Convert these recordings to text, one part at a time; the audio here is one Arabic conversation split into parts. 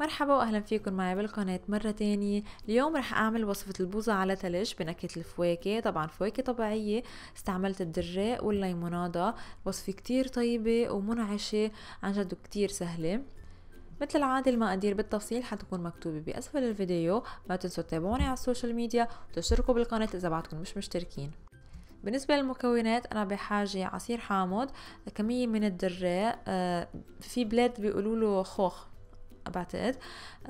مرحبا واهلا فيكم معي بالقناة مرة تانية اليوم رح اعمل وصفة البوزة على تلج بنكهة الفواكه طبعا فواكه طبيعية استعملت الدراق والليمونادة وصفة كتير طيبة ومنعشة عن جد كتير سهلة مثل العادة المقادير بالتفصيل حتكون مكتوبة بأسفل الفيديو ما تنسوا تتابعوني على السوشيال ميديا وتشتركوا بالقناة إذا بعدكم مش مشتركين بالنسبة للمكونات أنا بحاجة عصير حامض كمية من الدراق آه، في بلاد بيقولوا له خوخ بعتقد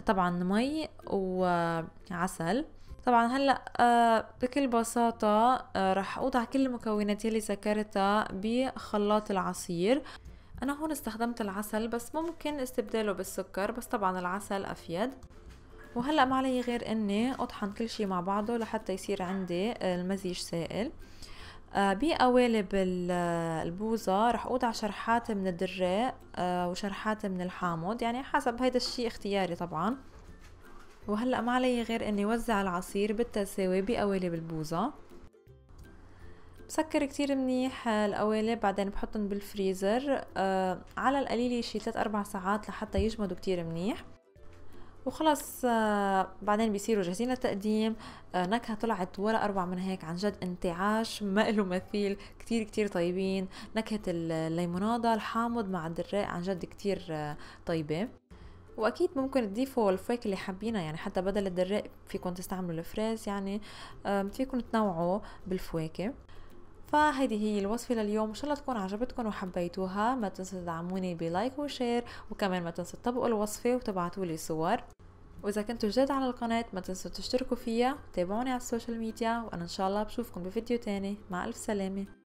طبعا مي وعسل طبعا هلا آه، بكل بساطة آه، رح أوضع كل المكونات يلي سكرتها بخلاط العصير أنا هون استخدمت العسل بس ممكن استبداله بالسكر بس طبعا العسل أفيد وهلا ما علي غير اني اطحن كل شي مع بعضه لحتى يصير عندي آه، المزيج سائل آه، بقوالب البوزة رح أوضع شرحات من الدراق آه، وشرحات من الحامض يعني حسب هيدا الشي اختياري طبعا وهلأ ما علي غير اني وزع العصير بالتساوي بقوالب البوزة بسكر كتير منيح آه، القوالب بعدين بحطهم بالفريزر على القليل شي 3 4 ساعات لحتى يجمدوا كتير منيح وخلص آه، بعدين بيصيروا جاهزين للتقديم آه، نكهة طلعت ولا أربع من هيك عن جد انتعاش ما له مثيل كتير كتير طيبين نكهة الليمونادة الحامض مع الدراق عن جد كتير آه، طيبة واكيد ممكن تضيفوا الفواكه اللي حابينها يعني حتى بدل الدراق فيكم تستعملوا الفريز يعني فيكم تنوعوا بالفواكه فهذه هي الوصفة لليوم إن شاء الله تكون عجبتكم وحبيتوها ما تنسوا تدعموني بلايك وشير وكمان ما تنسوا تطبقوا الوصفة وتبعتوا لي صور وإذا كنتوا جداد على القناة ما تنسوا تشتركوا فيها تابعوني على السوشيال ميديا وأنا إن شاء الله بشوفكم بفيديو تاني مع ألف سلامة